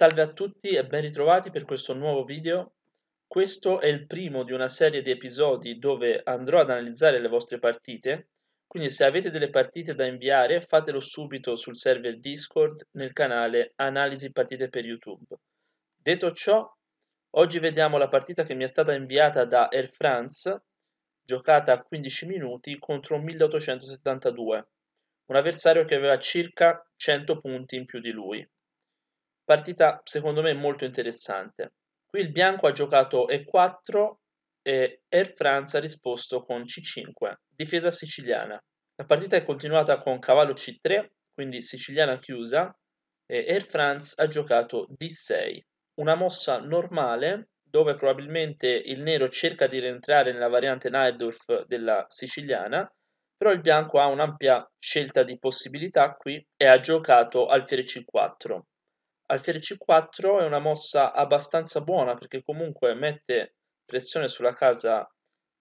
Salve a tutti e ben ritrovati per questo nuovo video. Questo è il primo di una serie di episodi dove andrò ad analizzare le vostre partite, quindi se avete delle partite da inviare fatelo subito sul server Discord nel canale Analisi Partite per YouTube. Detto ciò, oggi vediamo la partita che mi è stata inviata da Air France, giocata a 15 minuti contro 1872, un avversario che aveva circa 100 punti in più di lui partita secondo me molto interessante. Qui il bianco ha giocato E4 e Air France ha risposto con C5, difesa siciliana. La partita è continuata con cavallo C3, quindi siciliana chiusa, e Air France ha giocato D6. Una mossa normale dove probabilmente il nero cerca di rientrare nella variante Neidorf della siciliana, però il bianco ha un'ampia scelta di possibilità qui e ha giocato alfiere C4. Alfiere C4 è una mossa abbastanza buona perché comunque mette pressione sulla casa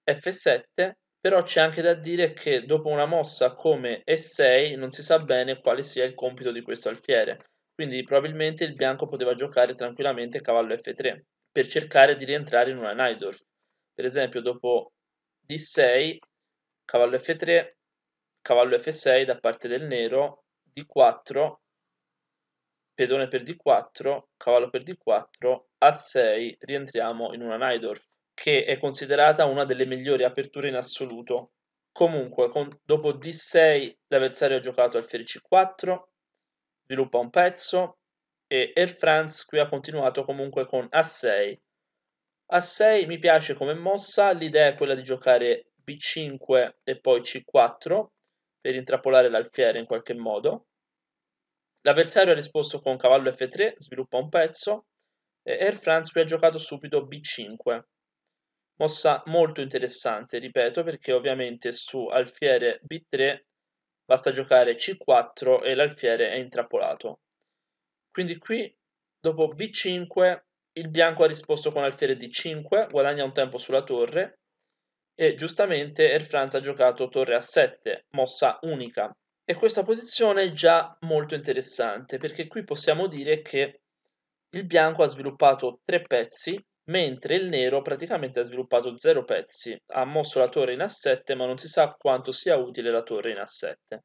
F7, però c'è anche da dire che dopo una mossa come E6 non si sa bene quale sia il compito di questo alfiere, quindi probabilmente il bianco poteva giocare tranquillamente cavallo F3 per cercare di rientrare in una Neidorf. Per esempio dopo D6, cavallo F3, cavallo F6 da parte del nero, D4, pedone per D4, cavallo per D4, A6 rientriamo in una Naidorf, che è considerata una delle migliori aperture in assoluto. Comunque, con, dopo D6 l'avversario ha giocato alfiere C4, sviluppa un pezzo, e Air France qui ha continuato comunque con A6. A6 mi piace come mossa, l'idea è quella di giocare B5 e poi C4 per intrappolare l'alfiere in qualche modo. L'avversario ha risposto con cavallo F3, sviluppa un pezzo, e Air France qui ha giocato subito B5. Mossa molto interessante, ripeto, perché ovviamente su alfiere B3 basta giocare C4 e l'alfiere è intrappolato. Quindi qui, dopo B5, il bianco ha risposto con alfiere D5, guadagna un tempo sulla torre, e giustamente Air France ha giocato torre A7, mossa unica, e questa posizione è già molto interessante perché qui possiamo dire che il bianco ha sviluppato tre pezzi, mentre il nero praticamente ha sviluppato zero pezzi. Ha mosso la torre in A7, ma non si sa quanto sia utile la torre in A7.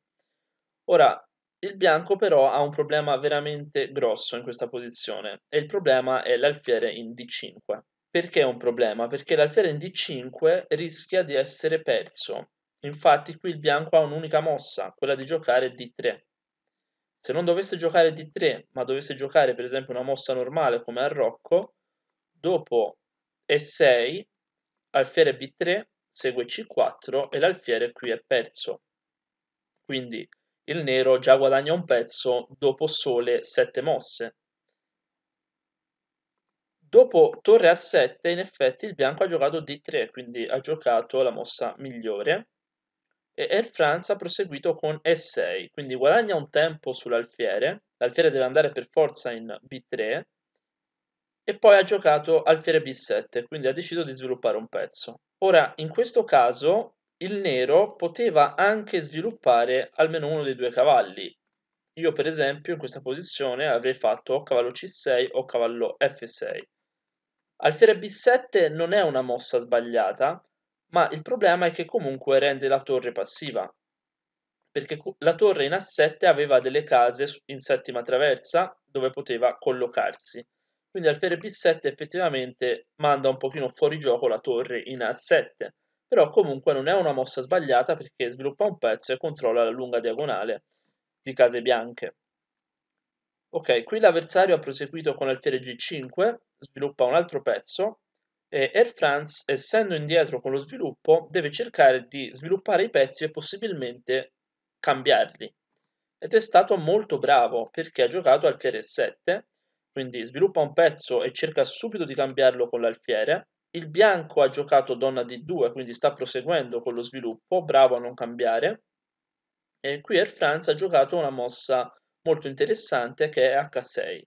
Ora, il bianco però ha un problema veramente grosso in questa posizione e il problema è l'alfiere in D5. Perché è un problema? Perché l'alfiere in D5 rischia di essere perso Infatti qui il bianco ha un'unica mossa, quella di giocare D3. Se non dovesse giocare D3, ma dovesse giocare per esempio una mossa normale come al Rocco, dopo E6, alfiere B3, segue C4 e l'alfiere qui è perso. Quindi il nero già guadagna un pezzo dopo sole 7 mosse. Dopo torre a 7, in effetti il bianco ha giocato D3, quindi ha giocato la mossa migliore e Air France ha proseguito con E6, quindi guadagna un tempo sull'alfiere, l'alfiere deve andare per forza in B3 e poi ha giocato alfiere B7, quindi ha deciso di sviluppare un pezzo. Ora, in questo caso, il nero poteva anche sviluppare almeno uno dei due cavalli. Io, per esempio, in questa posizione avrei fatto o cavallo C6 o cavallo F6. Alfiere B7 non è una mossa sbagliata, ma il problema è che comunque rende la torre passiva, perché la torre in A7 aveva delle case in settima traversa dove poteva collocarsi. Quindi alfiere B7 effettivamente manda un pochino fuori gioco la torre in A7, però comunque non è una mossa sbagliata perché sviluppa un pezzo e controlla la lunga diagonale di case bianche. Ok, qui l'avversario ha proseguito con alfiere G5, sviluppa un altro pezzo eh, Air France, essendo indietro con lo sviluppo, deve cercare di sviluppare i pezzi e possibilmente cambiarli. Ed è stato molto bravo perché ha giocato alfiere 7, quindi sviluppa un pezzo e cerca subito di cambiarlo con l'alfiere. Il bianco ha giocato donna D2, quindi sta proseguendo con lo sviluppo, bravo a non cambiare. E qui Air France ha giocato una mossa molto interessante che è H6.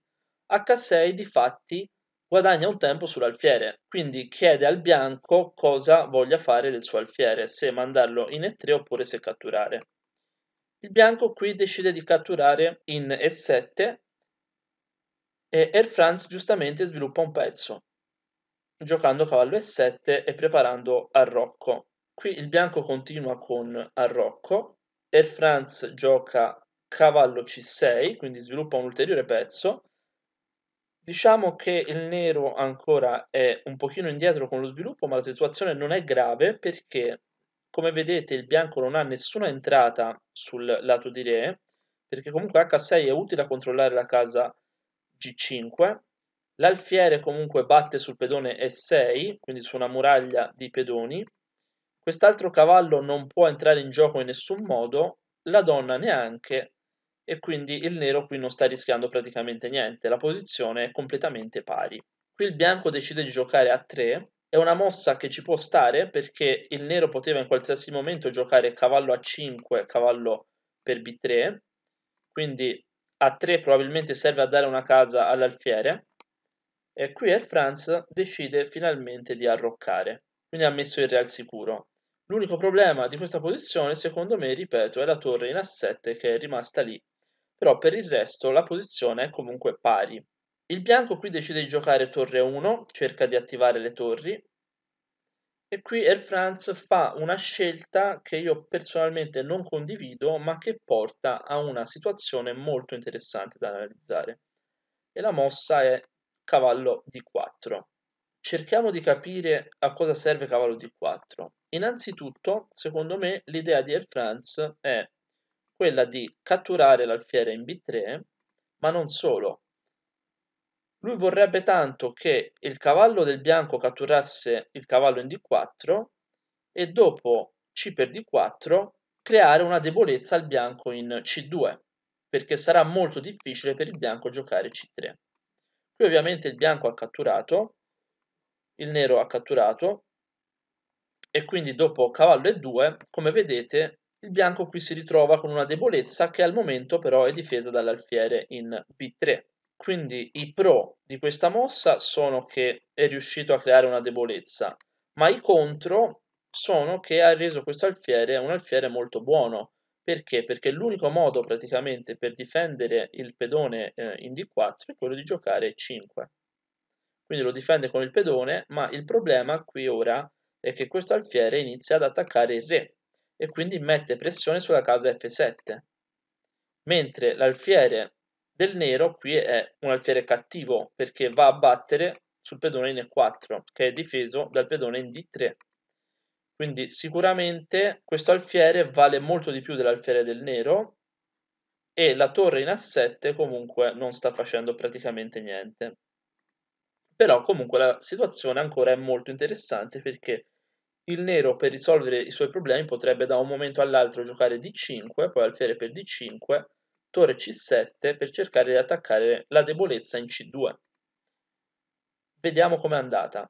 H6 di fatti guadagna un tempo sull'alfiere, quindi chiede al bianco cosa voglia fare del suo alfiere, se mandarlo in E3 oppure se catturare. Il bianco qui decide di catturare in E7 e Air France giustamente sviluppa un pezzo, giocando cavallo E7 e preparando arrocco. Qui il bianco continua con arrocco, Air France gioca cavallo C6, quindi sviluppa un ulteriore pezzo, Diciamo che il nero ancora è un pochino indietro con lo sviluppo, ma la situazione non è grave perché, come vedete, il bianco non ha nessuna entrata sul lato di re, perché comunque H6 è utile a controllare la casa G5. L'alfiere comunque batte sul pedone E6, quindi su una muraglia di pedoni. Quest'altro cavallo non può entrare in gioco in nessun modo, la donna neanche, e quindi il nero qui non sta rischiando praticamente niente, la posizione è completamente pari. Qui il bianco decide di giocare a 3, è una mossa che ci può stare perché il nero poteva in qualsiasi momento giocare cavallo a 5, cavallo per b3, quindi a 3 probabilmente serve a dare una casa all'alfiere, e qui Air France decide finalmente di arroccare, quindi ha messo il re al sicuro. L'unico problema di questa posizione, secondo me, ripeto, è la torre in a7 che è rimasta lì però per il resto la posizione è comunque pari. Il bianco qui decide di giocare torre 1, cerca di attivare le torri, e qui Air France fa una scelta che io personalmente non condivido, ma che porta a una situazione molto interessante da analizzare. E la mossa è cavallo d4. Cerchiamo di capire a cosa serve cavallo d4. Innanzitutto, secondo me, l'idea di Air France è quella di catturare l'alfiere in b3, ma non solo. Lui vorrebbe tanto che il cavallo del bianco catturasse il cavallo in d4 e dopo c per d4 creare una debolezza al bianco in c2, perché sarà molto difficile per il bianco giocare c3. Qui ovviamente il bianco ha catturato, il nero ha catturato, e quindi dopo cavallo e 2, come vedete, il bianco qui si ritrova con una debolezza che al momento però è difesa dall'alfiere in B3. Quindi i pro di questa mossa sono che è riuscito a creare una debolezza, ma i contro sono che ha reso questo alfiere un alfiere molto buono. Perché? Perché l'unico modo praticamente per difendere il pedone eh, in D4 è quello di giocare 5. Quindi lo difende con il pedone, ma il problema qui ora è che questo alfiere inizia ad attaccare il re, e quindi mette pressione sulla casa F7. Mentre l'alfiere del nero qui è un alfiere cattivo perché va a battere sul pedone in E4 che è difeso dal pedone in D3. Quindi sicuramente questo alfiere vale molto di più dell'alfiere del nero e la torre in A7 comunque non sta facendo praticamente niente. Però comunque la situazione ancora è molto interessante perché il nero per risolvere i suoi problemi potrebbe da un momento all'altro giocare d5, poi alfiere per d5, torre c7 per cercare di attaccare la debolezza in c2. Vediamo com'è andata.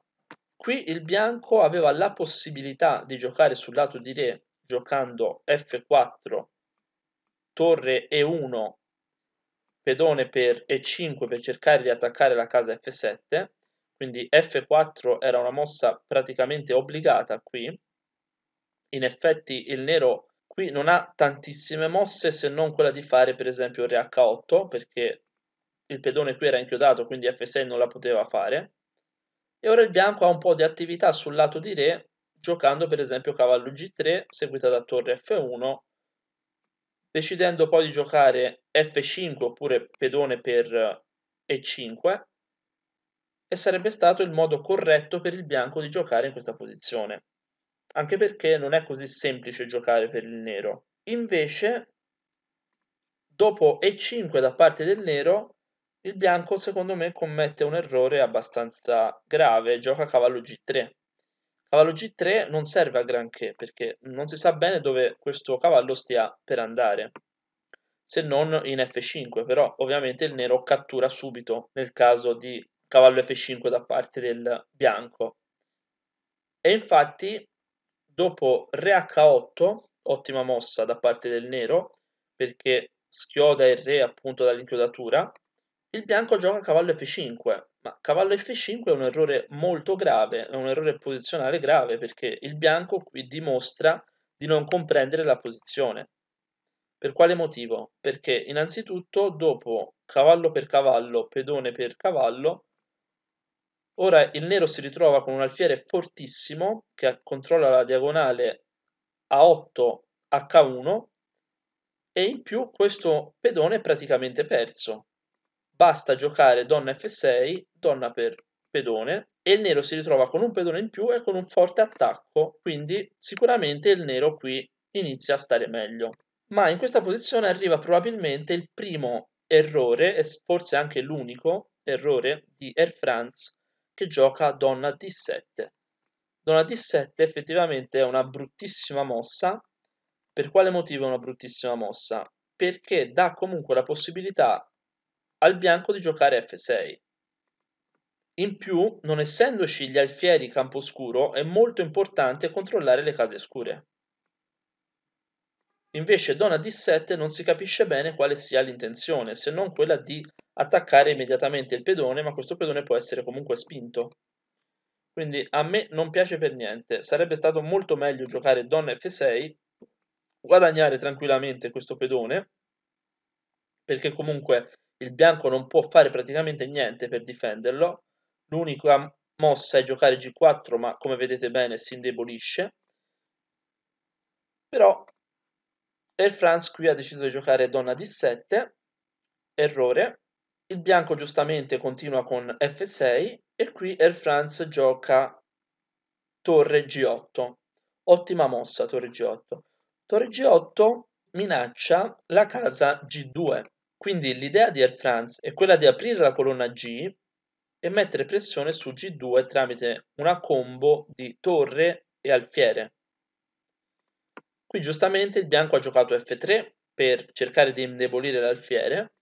Qui il bianco aveva la possibilità di giocare sul lato di re giocando f4, torre e1, pedone per e5 per cercare di attaccare la casa f7, quindi F4 era una mossa praticamente obbligata qui. In effetti il nero qui non ha tantissime mosse se non quella di fare per esempio Re h 8 perché il pedone qui era inchiodato quindi F6 non la poteva fare. E ora il bianco ha un po' di attività sul lato di re giocando per esempio cavallo G3 seguita da torre F1 decidendo poi di giocare F5 oppure pedone per E5 e sarebbe stato il modo corretto per il bianco di giocare in questa posizione, anche perché non è così semplice giocare per il nero. Invece, dopo E5 da parte del nero, il bianco secondo me commette un errore abbastanza grave, gioca cavallo G3. Cavallo G3 non serve a granché perché non si sa bene dove questo cavallo stia per andare, se non in F5, però ovviamente il nero cattura subito nel caso di cavallo f5 da parte del bianco. E infatti dopo re h8, ottima mossa da parte del nero, perché schioda il re appunto dall'inchiodatura, il bianco gioca cavallo f5, ma cavallo f5 è un errore molto grave, è un errore posizionale grave perché il bianco qui dimostra di non comprendere la posizione. Per quale motivo? Perché innanzitutto dopo cavallo per cavallo, pedone per cavallo, Ora il nero si ritrova con un alfiere fortissimo che controlla la diagonale A8 H1 e in più questo pedone è praticamente perso. Basta giocare donna F6, donna per pedone e il nero si ritrova con un pedone in più e con un forte attacco, quindi sicuramente il nero qui inizia a stare meglio. Ma in questa posizione arriva probabilmente il primo errore, e forse anche l'unico errore, di Air France che gioca donna d7. Donna d7 effettivamente è una bruttissima mossa. Per quale motivo è una bruttissima mossa? Perché dà comunque la possibilità al bianco di giocare f6. In più, non essendoci gli alfieri in campo scuro, è molto importante controllare le case scure. Invece Dona D7 non si capisce bene quale sia l'intenzione, se non quella di attaccare immediatamente il pedone, ma questo pedone può essere comunque spinto. Quindi a me non piace per niente, sarebbe stato molto meglio giocare Donna F6, guadagnare tranquillamente questo pedone, perché comunque il bianco non può fare praticamente niente per difenderlo, l'unica mossa è giocare G4, ma come vedete bene si indebolisce, però Air France qui ha deciso di giocare donna D7, errore, il bianco giustamente continua con F6 e qui Air France gioca torre G8, ottima mossa torre G8. Torre G8 minaccia la casa G2, quindi l'idea di Air France è quella di aprire la colonna G e mettere pressione su G2 tramite una combo di torre e alfiere. Qui giustamente il bianco ha giocato F3 per cercare di indebolire l'alfiere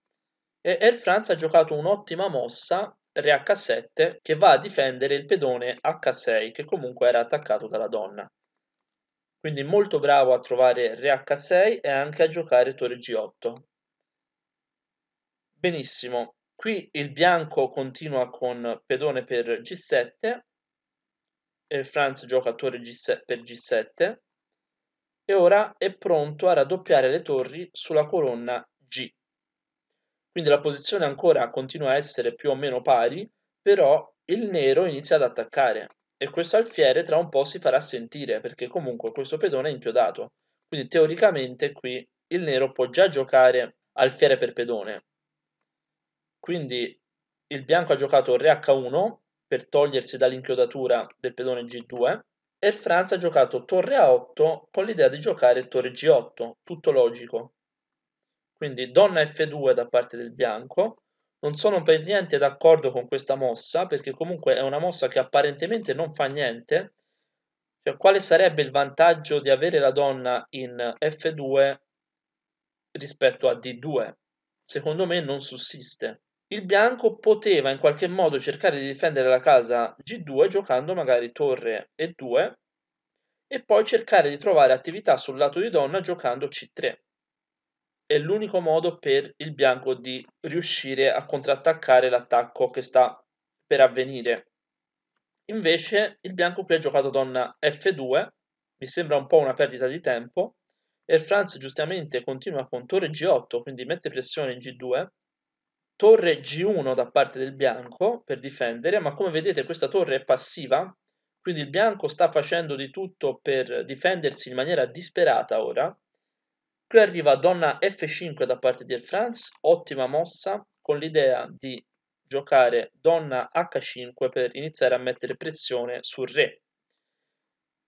e Air France ha giocato un'ottima mossa re H7 che va a difendere il pedone H6 che comunque era attaccato dalla donna. Quindi molto bravo a trovare re H6 e anche a giocare torre G8. Benissimo, qui il bianco continua con pedone per G7 Air Franz gioca torre G7 per G7 e ora è pronto a raddoppiare le torri sulla colonna G. Quindi la posizione ancora continua a essere più o meno pari, però il nero inizia ad attaccare e questo alfiere tra un po' si farà sentire perché comunque questo pedone è inchiodato. Quindi teoricamente qui il nero può già giocare alfiere per pedone. Quindi il bianco ha giocato Re H1 per togliersi dall'inchiodatura del pedone G2 Air France ha giocato torre A8 con l'idea di giocare torre G8, tutto logico. Quindi donna F2 da parte del bianco. Non sono per niente d'accordo con questa mossa, perché comunque è una mossa che apparentemente non fa niente. Cioè, quale sarebbe il vantaggio di avere la donna in F2 rispetto a D2? Secondo me non sussiste il bianco poteva in qualche modo cercare di difendere la casa G2 giocando magari torre E2 e poi cercare di trovare attività sul lato di donna giocando C3. È l'unico modo per il bianco di riuscire a contrattaccare l'attacco che sta per avvenire. Invece il bianco qui ha giocato donna F2, mi sembra un po' una perdita di tempo, e Franz giustamente continua con torre G8, quindi mette pressione in G2, torre G1 da parte del bianco per difendere, ma come vedete questa torre è passiva, quindi il bianco sta facendo di tutto per difendersi in maniera disperata ora. Qui arriva donna F5 da parte di Air France, ottima mossa, con l'idea di giocare donna H5 per iniziare a mettere pressione sul re.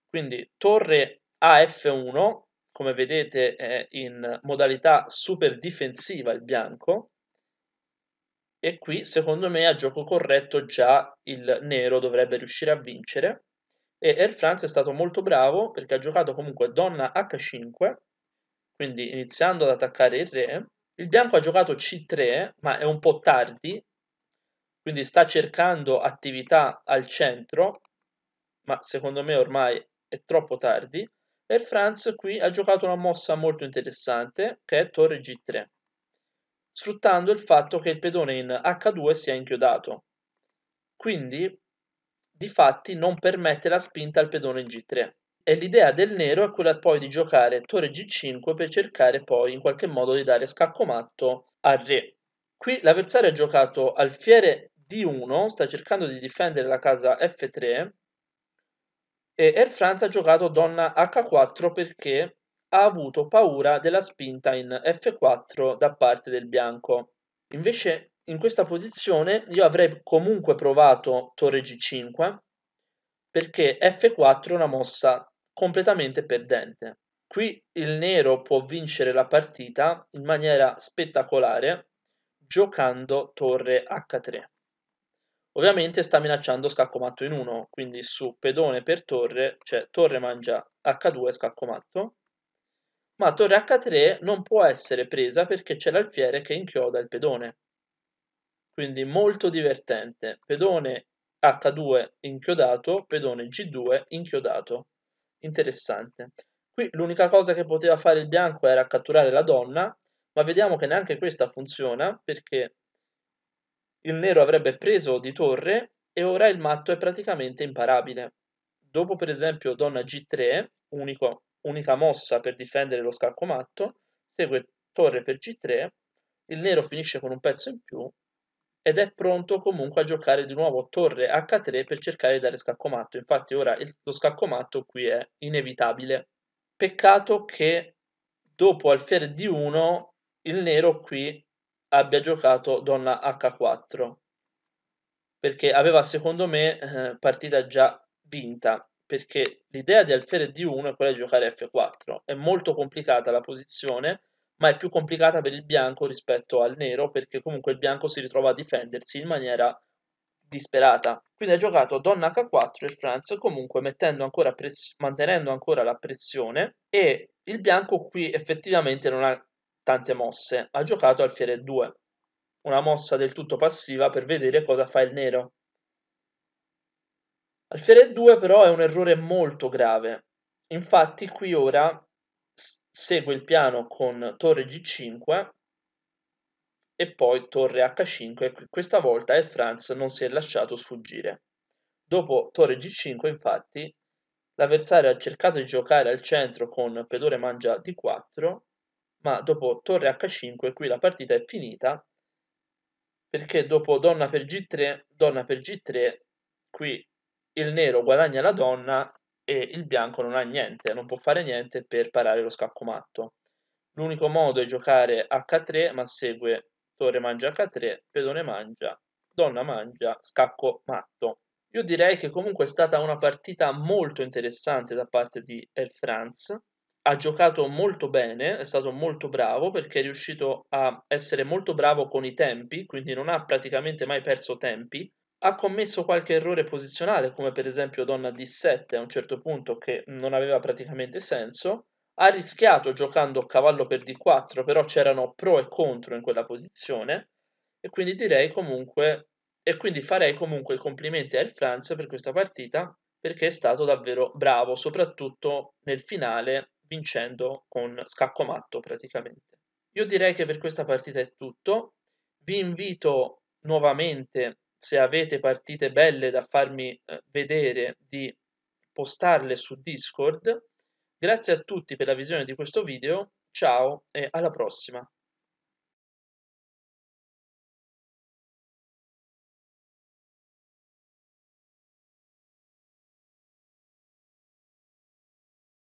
Quindi torre AF1, come vedete è in modalità super difensiva il bianco, e qui, secondo me, a gioco corretto già il nero dovrebbe riuscire a vincere. E Air France è stato molto bravo perché ha giocato comunque donna H5, quindi iniziando ad attaccare il re. Il bianco ha giocato C3, ma è un po' tardi, quindi sta cercando attività al centro, ma secondo me ormai è troppo tardi. Air France qui ha giocato una mossa molto interessante che è torre G3 sfruttando il fatto che il pedone in H2 sia inchiodato. Quindi, di fatti, non permette la spinta al pedone in G3. E l'idea del nero è quella poi di giocare torre G5 per cercare poi in qualche modo di dare scacco matto al re. Qui l'avversario ha giocato alfiere D1, sta cercando di difendere la casa F3 e Air France ha giocato donna H4 perché ha avuto paura della spinta in F4 da parte del bianco. Invece in questa posizione io avrei comunque provato torre G5 perché F4 è una mossa completamente perdente. Qui il nero può vincere la partita in maniera spettacolare giocando torre H3. Ovviamente sta minacciando scacco matto in 1, quindi su pedone per torre, cioè torre mangia H2 scacco matto, ma torre H3 non può essere presa perché c'è l'alfiere che inchioda il pedone. Quindi molto divertente. Pedone H2 inchiodato, pedone G2 inchiodato. Interessante. Qui l'unica cosa che poteva fare il bianco era catturare la donna, ma vediamo che neanche questa funziona perché il nero avrebbe preso di torre e ora il matto è praticamente imparabile. Dopo per esempio donna G3, unico unica mossa per difendere lo scalcomatto, segue torre per g3, il nero finisce con un pezzo in più ed è pronto comunque a giocare di nuovo torre h3 per cercare di dare scaccomatto. Infatti ora lo scaccomatto qui è inevitabile. Peccato che dopo alfiere d 1 il nero qui abbia giocato donna h4 perché aveva secondo me eh, partita già vinta perché l'idea di alfiere D1 è quella di giocare F4. È molto complicata la posizione, ma è più complicata per il bianco rispetto al nero, perché comunque il bianco si ritrova a difendersi in maniera disperata. Quindi ha giocato donna H4 e Franz comunque ancora press- mantenendo ancora la pressione e il bianco qui effettivamente non ha tante mosse, ha giocato alfiere 2, una mossa del tutto passiva per vedere cosa fa il nero Alfiere 2 però è un errore molto grave. Infatti qui ora segue il piano con torre G5 e poi torre H5 e questa volta il Franz non si è lasciato sfuggire. Dopo torre G5 infatti l'avversario ha cercato di giocare al centro con pedore mangia D4 ma dopo torre H5 qui la partita è finita perché dopo donna per G3, donna per G3 qui il nero guadagna la donna e il bianco non ha niente, non può fare niente per parare lo scacco matto. L'unico modo è giocare H3, ma segue torre mangia H3, pedone mangia, donna mangia, scacco matto. Io direi che comunque è stata una partita molto interessante da parte di Air France. Ha giocato molto bene, è stato molto bravo perché è riuscito a essere molto bravo con i tempi, quindi non ha praticamente mai perso tempi ha commesso qualche errore posizionale, come per esempio donna D7 a un certo punto che non aveva praticamente senso, ha rischiato giocando cavallo per D4, però c'erano pro e contro in quella posizione e quindi direi comunque e quindi farei comunque i complimenti a Air France per questa partita perché è stato davvero bravo, soprattutto nel finale vincendo con scacco matto praticamente. Io direi che per questa partita è tutto. Vi invito nuovamente se avete partite belle da farmi eh, vedere di postarle su Discord. Grazie a tutti per la visione di questo video, ciao e alla prossima!